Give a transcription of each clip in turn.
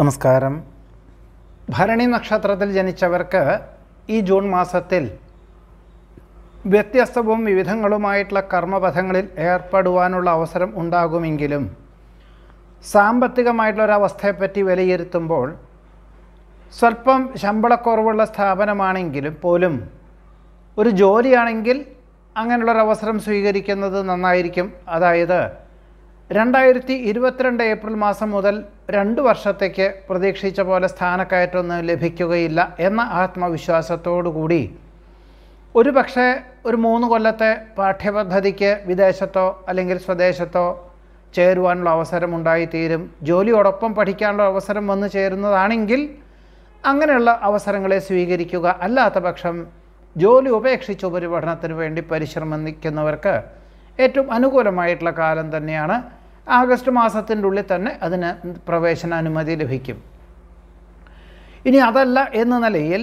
നമസ്കാരം ഭരണി നക്ഷത്രത്തിൽ ജനിച്ചവർക്ക് ഈ ജൂൺ മാസത്തിൽ വ്യത്യസ്തവും വിവിധങ്ങളുമായിട്ടുള്ള കർമ്മപഥങ്ങളിൽ ഏർപ്പെടുവാനുള്ള അവസരം ഉണ്ടാകുമെങ്കിലും സാമ്പത്തികമായിട്ടുള്ളൊരവസ്ഥയെപ്പറ്റി വിലയിരുത്തുമ്പോൾ സ്വല്പം ശമ്പളക്കുറവുള്ള സ്ഥാപനമാണെങ്കിലും പോലും ഒരു ജോലിയാണെങ്കിൽ അങ്ങനെയുള്ളൊരവസരം സ്വീകരിക്കുന്നത് നന്നായിരിക്കും അതായത് രണ്ടായിരത്തി ഇരുപത്തിരണ്ട് ഏപ്രിൽ മാസം മുതൽ രണ്ട് വർഷത്തേക്ക് പ്രതീക്ഷിച്ച പോലെ സ്ഥാനക്കയറ്റമൊന്നും ലഭിക്കുകയില്ല എന്ന ആത്മവിശ്വാസത്തോടുകൂടി ഒരു പക്ഷേ ഒരു മൂന്ന് കൊല്ലത്തെ പാഠ്യപദ്ധതിക്ക് വിദേശത്തോ അല്ലെങ്കിൽ സ്വദേശത്തോ ചേരുവാനുള്ള അവസരമുണ്ടായിത്തീരും ജോലിയോടൊപ്പം പഠിക്കാനുള്ള അവസരം വന്നു ചേരുന്നതാണെങ്കിൽ അങ്ങനെയുള്ള അവസരങ്ങളെ സ്വീകരിക്കുക അല്ലാത്ത പക്ഷം ജോലി ഉപേക്ഷിച്ച് ഉപരിപഠനത്തിന് വേണ്ടി പരിശ്രമിക്കുന്നവർക്ക് ഏറ്റവും അനുകൂലമായിട്ടുള്ള കാലം തന്നെയാണ് ആഗസ്റ്റ് മാസത്തിൻ്റെ ഉള്ളിൽ തന്നെ അതിന് പ്രവേശനാനുമതി ലഭിക്കും ഇനി അതല്ല എന്ന നിലയിൽ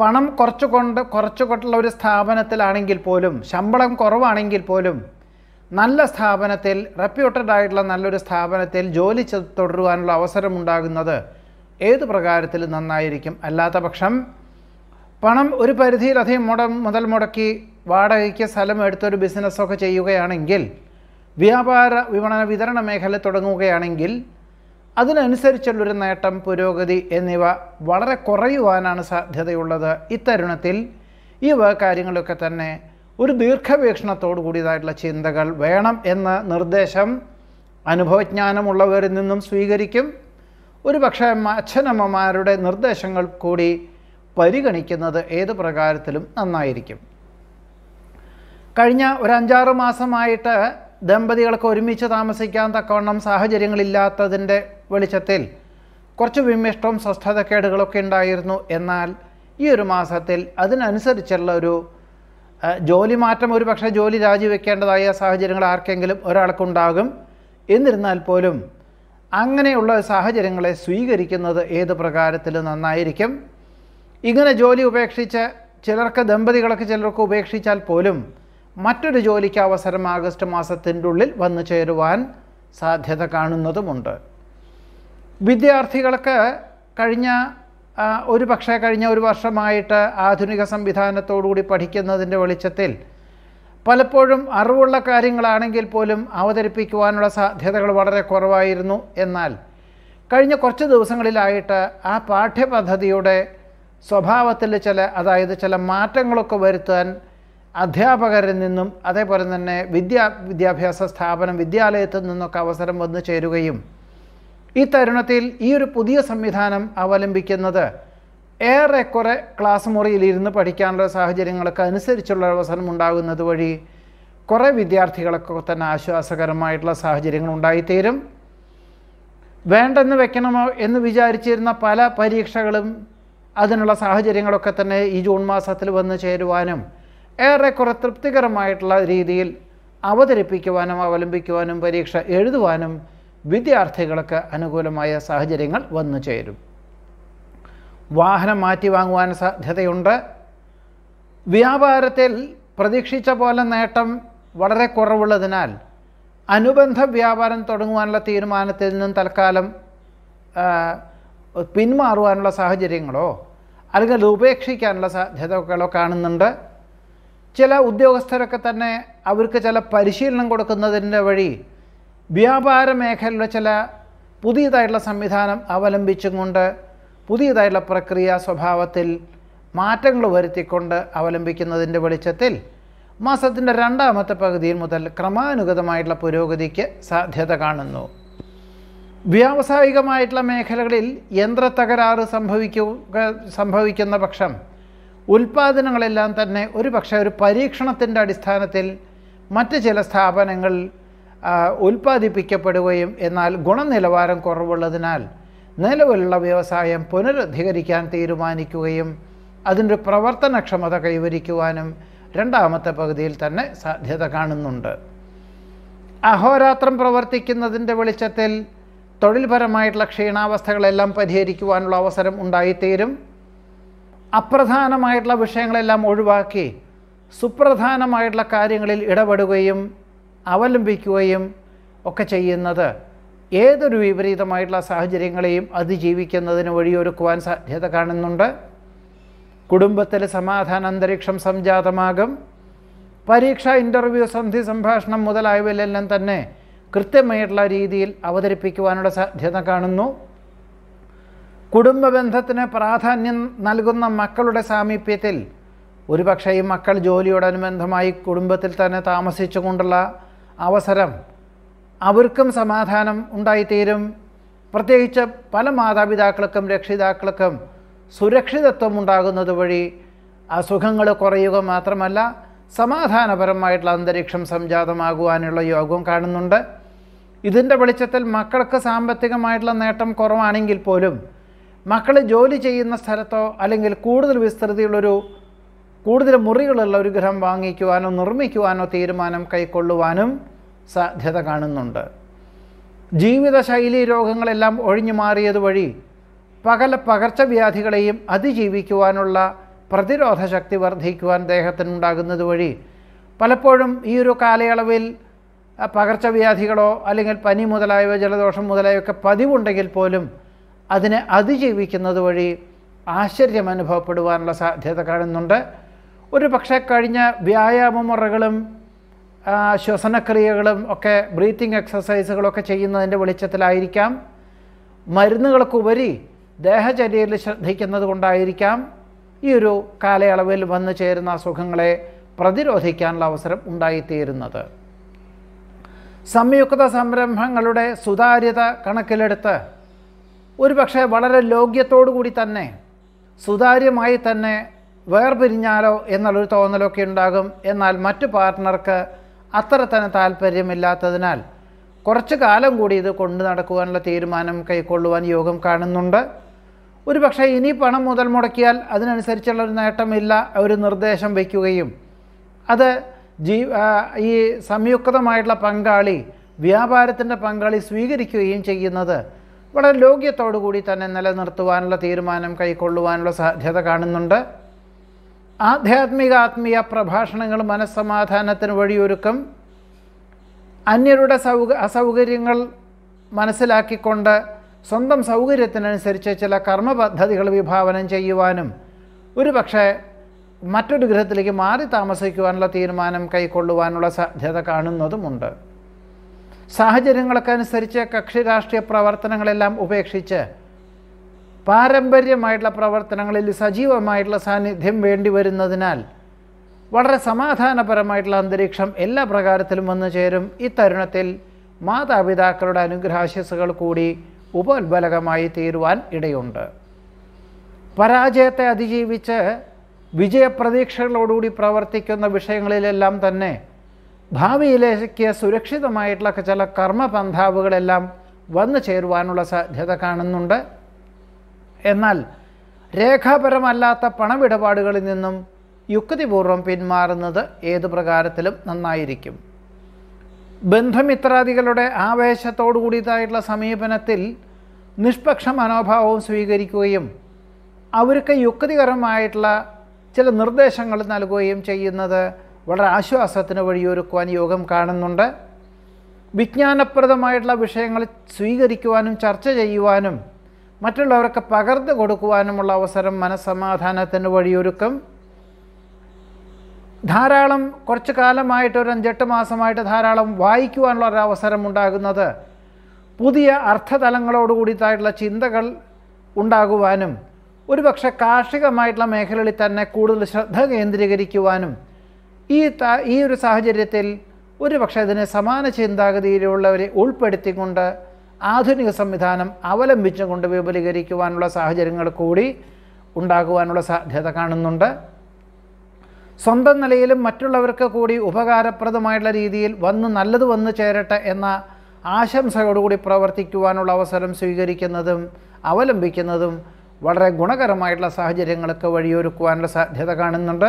പണം കുറച്ച് കൊണ്ട് കുറച്ച് കൊണ്ടുള്ള ഒരു സ്ഥാപനത്തിലാണെങ്കിൽ പോലും ശമ്പളം കുറവാണെങ്കിൽ പോലും നല്ല സ്ഥാപനത്തിൽ റെപ്യൂട്ടഡ് ആയിട്ടുള്ള നല്ലൊരു സ്ഥാപനത്തിൽ ജോലി തുടരുവാനുള്ള അവസരമുണ്ടാകുന്നത് ഏത് പ്രകാരത്തിൽ നന്നായിരിക്കും അല്ലാത്ത പക്ഷം പണം ഒരു പരിധിയിലധികം മുട മുതൽ മുടക്കി വാടകയ്ക്ക് സ്ഥലം എടുത്തൊരു ബിസിനസ്സൊക്കെ ചെയ്യുകയാണെങ്കിൽ വ്യാപാര വിപണന വിതരണ മേഖല തുടങ്ങുകയാണെങ്കിൽ അതിനനുസരിച്ചുള്ളൊരു നേട്ടം പുരോഗതി എന്നിവ വളരെ കുറയുവാനാണ് സാധ്യതയുള്ളത് ഇത്തരുണത്തിൽ ഈ കാര്യങ്ങളൊക്കെ തന്നെ ഒരു ദീർഘവീക്ഷണത്തോടു കൂടിയതായിട്ടുള്ള ചിന്തകൾ വേണം എന്ന നിർദ്ദേശം അനുഭവജ്ഞാനമുള്ളവരിൽ നിന്നും സ്വീകരിക്കും ഒരു പക്ഷേ അച്ഛനമ്മമാരുടെ നിർദ്ദേശങ്ങൾ കൂടി പരിഗണിക്കുന്നത് ഏത് പ്രകാരത്തിലും നന്നായിരിക്കും കഴിഞ്ഞ ഒരു അഞ്ചാറ് മാസമായിട്ട് ദമ്പതികൾക്ക് ഒരുമിച്ച് താമസിക്കാൻ തക്കവണ്ണം സാഹചര്യങ്ങളില്ലാത്തതിൻ്റെ വെളിച്ചത്തിൽ കുറച്ച് വിമിഷ്ടവും സ്വസ്ഥതക്കേടുകളൊക്കെ ഉണ്ടായിരുന്നു എന്നാൽ ഈ ഒരു മാസത്തിൽ അതിനനുസരിച്ചുള്ള ഒരു ജോലി മാറ്റം ഒരു പക്ഷേ ജോലി രാജിവെക്കേണ്ടതായ സാഹചര്യങ്ങൾ ആർക്കെങ്കിലും ഒരാൾക്കുണ്ടാകും എന്നിരുന്നാൽ പോലും അങ്ങനെയുള്ള സാഹചര്യങ്ങളെ സ്വീകരിക്കുന്നത് ഏത് പ്രകാരത്തിൽ നന്നായിരിക്കും ഇങ്ങനെ ജോലി ഉപേക്ഷിച്ച് ചിലർക്ക് ദമ്പതികളൊക്കെ ചിലർക്ക് ഉപേക്ഷിച്ചാൽ പോലും മറ്റൊരു ജോലിക്ക് അവസരം ആഗസ്റ്റ് മാസത്തിൻ്റെ ഉള്ളിൽ വന്നു ചേരുവാൻ സാധ്യത കാണുന്നതുമുണ്ട് വിദ്യാർത്ഥികൾക്ക് കഴിഞ്ഞ ഒരു പക്ഷേ കഴിഞ്ഞ ഒരു വർഷമായിട്ട് ആധുനിക സംവിധാനത്തോടുകൂടി പഠിക്കുന്നതിൻ്റെ വെളിച്ചത്തിൽ പലപ്പോഴും അറിവുള്ള കാര്യങ്ങളാണെങ്കിൽ പോലും അവതരിപ്പിക്കുവാനുള്ള സാധ്യതകൾ വളരെ കുറവായിരുന്നു എന്നാൽ കഴിഞ്ഞ കുറച്ച് ദിവസങ്ങളിലായിട്ട് ആ പാഠ്യപദ്ധതിയുടെ സ്വഭാവത്തിൽ ചില അതായത് ചില മാറ്റങ്ങളൊക്കെ വരുത്താൻ അധ്യാപകരിൽ നിന്നും അതേപോലെ തന്നെ വിദ്യാ വിദ്യാഭ്യാസ സ്ഥാപനം വിദ്യാലയത്തിൽ നിന്നൊക്കെ അവസരം വന്ന് ചേരുകയും ഈ തരുണത്തിൽ ഈ ഒരു പുതിയ സംവിധാനം അവലംബിക്കുന്നത് ഏറെക്കുറെ ക്ലാസ് മുറിയിലിരുന്ന് പഠിക്കാനുള്ള സാഹചര്യങ്ങളൊക്കെ അനുസരിച്ചുള്ള അവസരം ഉണ്ടാകുന്നത് വഴി കുറേ വിദ്യാർത്ഥികൾക്കൊക്കെ തന്നെ ആശ്വാസകരമായിട്ടുള്ള സാഹചര്യങ്ങൾ ഉണ്ടായിത്തീരും വേണ്ടെന്ന് വെക്കണമോ എന്ന് വിചാരിച്ചിരുന്ന പല പരീക്ഷകളും അതിനുള്ള സാഹചര്യങ്ങളൊക്കെ തന്നെ ഈ ജൂൺ മാസത്തിൽ വന്ന് ചേരുവാനും ഏറെക്കുറെ തൃപ്തികരമായിട്ടുള്ള രീതിയിൽ അവതരിപ്പിക്കുവാനും അവലംബിക്കുവാനും പരീക്ഷ എഴുതുവാനും വിദ്യാർത്ഥികൾക്ക് അനുകൂലമായ സാഹചര്യങ്ങൾ വന്നു ചേരും വാഹനം മാറ്റി വാങ്ങുവാൻ സാധ്യതയുണ്ട് വ്യാപാരത്തിൽ പ്രതീക്ഷിച്ച പോലെ നേട്ടം വളരെ കുറവുള്ളതിനാൽ അനുബന്ധ വ്യാപാരം തുടങ്ങുവാനുള്ള തീരുമാനത്തിൽ നിന്നും തൽക്കാലം പിന്മാറുവാനുള്ള സാഹചര്യങ്ങളോ അല്ലെങ്കിൽ ഉപേക്ഷിക്കാനുള്ള സാധ്യതകളോ കാണുന്നുണ്ട് ചില ഉദ്യോഗസ്ഥരൊക്കെ തന്നെ അവർക്ക് ചില പരിശീലനം കൊടുക്കുന്നതിൻ്റെ വഴി വ്യാപാര മേഖലയിലെ ചില പുതിയതായിട്ടുള്ള സംവിധാനം അവലംബിച്ചും കൊണ്ട് പുതിയതായിട്ടുള്ള പ്രക്രിയ സ്വഭാവത്തിൽ മാറ്റങ്ങൾ വരുത്തിക്കൊണ്ട് അവലംബിക്കുന്നതിൻ്റെ വെളിച്ചത്തിൽ മാസത്തിൻ്റെ രണ്ടാമത്തെ പകുതിയിൽ മുതൽ ക്രമാനുഗതമായിട്ടുള്ള പുരോഗതിക്ക് സാധ്യത കാണുന്നു വ്യാവസായികമായിട്ടുള്ള മേഖലകളിൽ തകരാറ് സംഭവിക്കുക സംഭവിക്കുന്ന പക്ഷം ഉൽപ്പാദനങ്ങളെല്ലാം തന്നെ ഒരു പക്ഷേ ഒരു പരീക്ഷണത്തിൻ്റെ അടിസ്ഥാനത്തിൽ മറ്റ് ചില സ്ഥാപനങ്ങൾ ഉൽപ്പാദിപ്പിക്കപ്പെടുകയും എന്നാൽ ഗുണനിലവാരം കുറവുള്ളതിനാൽ നിലവിലുള്ള വ്യവസായം പുനരുദ്ധീകരിക്കാൻ തീരുമാനിക്കുകയും അതിൻ്റെ പ്രവർത്തനക്ഷമത കൈവരിക്കുവാനും രണ്ടാമത്തെ പകുതിയിൽ തന്നെ സാധ്യത കാണുന്നുണ്ട് അഹോരാത്രം പ്രവർത്തിക്കുന്നതിൻ്റെ വെളിച്ചത്തിൽ തൊഴിൽപരമായിട്ടുള്ള ക്ഷീണാവസ്ഥകളെല്ലാം പരിഹരിക്കുവാനുള്ള അവസരം ഉണ്ടായിത്തീരും അപ്രധാനമായിട്ടുള്ള വിഷയങ്ങളെല്ലാം ഒഴിവാക്കി സുപ്രധാനമായിട്ടുള്ള കാര്യങ്ങളിൽ ഇടപെടുകയും അവലംബിക്കുകയും ഒക്കെ ചെയ്യുന്നത് ഏതൊരു വിപരീതമായിട്ടുള്ള സാഹചര്യങ്ങളെയും അതിജീവിക്കുന്നതിന് വഴിയൊരുക്കുവാൻ സാധ്യത കാണുന്നുണ്ട് കുടുംബത്തിൽ സമാധാന അന്തരീക്ഷം സംജാതമാകും പരീക്ഷ ഇൻ്റർവ്യൂ സന്ധി സംഭാഷണം മുതലായവയിലെല്ലാം തന്നെ കൃത്യമായിട്ടുള്ള രീതിയിൽ അവതരിപ്പിക്കുവാനുള്ള സാധ്യത കാണുന്നു കുടുംബ ബന്ധത്തിന് പ്രാധാന്യം നൽകുന്ന മക്കളുടെ സാമീപ്യത്തിൽ ഒരുപക്ഷേ ഈ മക്കൾ ജോലിയോടനുബന്ധമായി കുടുംബത്തിൽ തന്നെ താമസിച്ചുകൊണ്ടുള്ള അവസരം അവർക്കും സമാധാനം ഉണ്ടായിത്തീരും പ്രത്യേകിച്ച് പല മാതാപിതാക്കൾക്കും രക്ഷിതാക്കൾക്കും സുരക്ഷിതത്വം ഉണ്ടാകുന്നത് വഴി അസുഖങ്ങൾ കുറയുക മാത്രമല്ല സമാധാനപരമായിട്ടുള്ള അന്തരീക്ഷം സംജാതമാകുവാനുള്ള യോഗം കാണുന്നുണ്ട് ഇതിൻ്റെ വെളിച്ചത്തിൽ മക്കൾക്ക് സാമ്പത്തികമായിട്ടുള്ള നേട്ടം കുറവാണെങ്കിൽ പോലും മക്കൾ ജോലി ചെയ്യുന്ന സ്ഥലത്തോ അല്ലെങ്കിൽ കൂടുതൽ വിസ്തൃതിയുള്ളൊരു കൂടുതൽ മുറികളുള്ള ഒരു ഗൃഹം വാങ്ങിക്കുവാനോ നിർമ്മിക്കുവാനോ തീരുമാനം കൈക്കൊള്ളുവാനും സാധ്യത കാണുന്നുണ്ട് ജീവിതശൈലി രോഗങ്ങളെല്ലാം ഒഴിഞ്ഞു മാറിയതുവഴി പകല പകർച്ചവ്യാധികളെയും അതിജീവിക്കുവാനുള്ള പ്രതിരോധ ശക്തി വർദ്ധിക്കുവാൻ ദേഹത്തിനുണ്ടാകുന്നത് വഴി പലപ്പോഴും ഈ ഒരു കാലയളവിൽ പകർച്ചവ്യാധികളോ അല്ലെങ്കിൽ പനി മുതലായവ ജലദോഷം മുതലായവയൊക്കെ പതിവുണ്ടെങ്കിൽ പോലും അതിനെ അതിജീവിക്കുന്നത് വഴി ആശ്ചര്യം അനുഭവപ്പെടുവാനുള്ള സാധ്യത കാണുന്നുണ്ട് ഒരു പക്ഷേ കഴിഞ്ഞ വ്യായാമമുറകളും ശ്വസനക്രിയകളും ഒക്കെ ബ്രീത്തിങ് എക്സസൈസുകളൊക്കെ ചെയ്യുന്നതിൻ്റെ വെളിച്ചത്തിലായിരിക്കാം മരുന്നുകൾക്കുപരി ദേഹചര്യയിൽ ശ്രദ്ധിക്കുന്നത് കൊണ്ടായിരിക്കാം ഈ ഒരു കാലയളവിൽ വന്നു ചേരുന്ന അസുഖങ്ങളെ പ്രതിരോധിക്കാനുള്ള അവസരം ഉണ്ടായിത്തീരുന്നത് സംയുക്ത സംരംഭങ്ങളുടെ സുതാര്യത കണക്കിലെടുത്ത് ഒരു പക്ഷേ വളരെ ലോഗ്യത്തോടു കൂടി തന്നെ സുതാര്യമായി തന്നെ വേർപിരിഞ്ഞാലോ എന്നുള്ളൊരു തോന്നലൊക്കെ ഉണ്ടാകും എന്നാൽ മറ്റു പാർട്ട്ണർക്ക് അത്ര തന്നെ താല്പര്യമില്ലാത്തതിനാൽ കുറച്ച് കാലം കൂടി ഇത് കൊണ്ടു നടക്കുവാനുള്ള തീരുമാനം കൈക്കൊള്ളുവാൻ യോഗം കാണുന്നുണ്ട് ഒരു പക്ഷേ ഇനി പണം മുതൽ മുടക്കിയാൽ അതിനനുസരിച്ചുള്ള ഒരു നേട്ടമില്ല ഒരു നിർദ്ദേശം വയ്ക്കുകയും അത് ജീ ഈ സംയുക്തമായിട്ടുള്ള പങ്കാളി വ്യാപാരത്തിൻ്റെ പങ്കാളി സ്വീകരിക്കുകയും ചെയ്യുന്നത് വളരെ കൂടി തന്നെ നിലനിർത്തുവാനുള്ള തീരുമാനം കൈക്കൊള്ളുവാനുള്ള സാധ്യത കാണുന്നുണ്ട് ആധ്യാത്മിക ആത്മീയ പ്രഭാഷണങ്ങൾ മനസ്സമാധാനത്തിന് വഴിയൊരുക്കും അന്യരുടെ സൗക അസൗകര്യങ്ങൾ മനസ്സിലാക്കിക്കൊണ്ട് സ്വന്തം സൗകര്യത്തിനനുസരിച്ച് ചില കർമ്മ പദ്ധതികൾ വിഭാവനം ചെയ്യുവാനും ഒരു പക്ഷേ മറ്റൊരു ഗൃഹത്തിലേക്ക് മാറി താമസിക്കുവാനുള്ള തീരുമാനം കൈക്കൊള്ളുവാനുള്ള സാധ്യത കാണുന്നതുമുണ്ട് സാഹചര്യങ്ങളൊക്കെ അനുസരിച്ച് കക്ഷി രാഷ്ട്രീയ പ്രവർത്തനങ്ങളെല്ലാം ഉപേക്ഷിച്ച് പാരമ്പര്യമായിട്ടുള്ള പ്രവർത്തനങ്ങളിൽ സജീവമായിട്ടുള്ള സാന്നിധ്യം വേണ്ടി വരുന്നതിനാൽ വളരെ സമാധാനപരമായിട്ടുള്ള അന്തരീക്ഷം എല്ലാ പ്രകാരത്തിലും വന്നു ചേരും തരുണത്തിൽ മാതാപിതാക്കളുടെ അനുഗ്രഹാശസ്സുകൾ കൂടി ഉപോത്ബലകമായി തീരുവാൻ ഇടയുണ്ട് പരാജയത്തെ അതിജീവിച്ച് വിജയപ്രതീക്ഷകളോടുകൂടി പ്രവർത്തിക്കുന്ന വിഷയങ്ങളിലെല്ലാം തന്നെ ഭാവിയിലേക്ക് സുരക്ഷിതമായിട്ടുള്ള ചില കർമ്മ വന്നു ചേരുവാനുള്ള സാധ്യത കാണുന്നുണ്ട് എന്നാൽ രേഖാപരമല്ലാത്ത പണമിടപാടുകളിൽ നിന്നും യുക്തിപൂർവ്വം പിന്മാറുന്നത് ഏതു പ്രകാരത്തിലും നന്നായിരിക്കും ബന്ധുമിത്രാദികളുടെ ആവേശത്തോടു കൂടിയതായിട്ടുള്ള സമീപനത്തിൽ നിഷ്പക്ഷ മനോഭാവവും സ്വീകരിക്കുകയും അവർക്ക് യുക്തികരമായിട്ടുള്ള ചില നിർദ്ദേശങ്ങൾ നൽകുകയും ചെയ്യുന്നത് വളരെ ആശ്വാസത്തിന് വഴിയൊരുക്കുവാൻ യോഗം കാണുന്നുണ്ട് വിജ്ഞാനപ്രദമായിട്ടുള്ള വിഷയങ്ങൾ സ്വീകരിക്കുവാനും ചർച്ച ചെയ്യുവാനും മറ്റുള്ളവർക്ക് പകർന്നു കൊടുക്കുവാനുമുള്ള അവസരം മനസ്സമാധാനത്തിന് വഴിയൊരുക്കും ധാരാളം കുറച്ച് കാലമായിട്ട് ഒരു അഞ്ചെട്ട് മാസമായിട്ട് ധാരാളം വായിക്കുവാനുള്ള ഒരു അവസരം ഉണ്ടാകുന്നത് പുതിയ അർത്ഥതലങ്ങളോടുകൂടിയതായിട്ടുള്ള ചിന്തകൾ ഉണ്ടാകുവാനും ഒരുപക്ഷെ കാർഷികമായിട്ടുള്ള മേഖലകളിൽ തന്നെ കൂടുതൽ ശ്രദ്ധ കേന്ദ്രീകരിക്കുവാനും ഈ ഈ ഒരു സാഹചര്യത്തിൽ ഒരു പക്ഷേ അതിനെ സമാന ചിന്താഗതിയിലുള്ളവരെ ഉൾപ്പെടുത്തിക്കൊണ്ട് ആധുനിക സംവിധാനം അവലംബിച്ചുകൊണ്ട് വിപുലീകരിക്കുവാനുള്ള സാഹചര്യങ്ങൾ കൂടി ഉണ്ടാകുവാനുള്ള സാധ്യത കാണുന്നുണ്ട് സ്വന്തം നിലയിലും മറ്റുള്ളവർക്ക് കൂടി ഉപകാരപ്രദമായിട്ടുള്ള രീതിയിൽ വന്ന് നല്ലത് വന്ന് ചേരട്ടെ എന്ന ആശംസകളോടുകൂടി പ്രവർത്തിക്കുവാനുള്ള അവസരം സ്വീകരിക്കുന്നതും അവലംബിക്കുന്നതും വളരെ ഗുണകരമായിട്ടുള്ള സാഹചര്യങ്ങൾക്ക് വഴിയൊരുക്കുവാനുള്ള സാധ്യത കാണുന്നുണ്ട്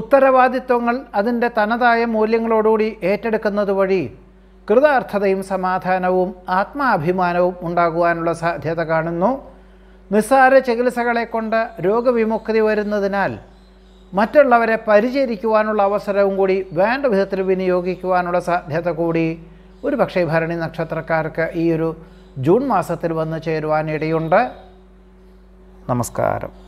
ഉത്തരവാദിത്വങ്ങൾ അതിൻ്റെ തനതായ മൂല്യങ്ങളോടുകൂടി ഏറ്റെടുക്കുന്നത് വഴി കൃതാർത്ഥതയും സമാധാനവും ആത്മാഭിമാനവും ഉണ്ടാകുവാനുള്ള സാധ്യത കാണുന്നു നിസ്സാര ചികിത്സകളെ കൊണ്ട് രോഗവിമുക്തി വരുന്നതിനാൽ മറ്റുള്ളവരെ പരിചരിക്കുവാനുള്ള അവസരവും കൂടി വേണ്ട വിധത്തിൽ വിനിയോഗിക്കുവാനുള്ള സാധ്യത കൂടി ഒരു പക്ഷേ ഭരണി നക്ഷത്രക്കാർക്ക് ഈ ഒരു ജൂൺ മാസത്തിൽ വന്ന് ചേരുവാനിടയുണ്ട് നമസ്കാരം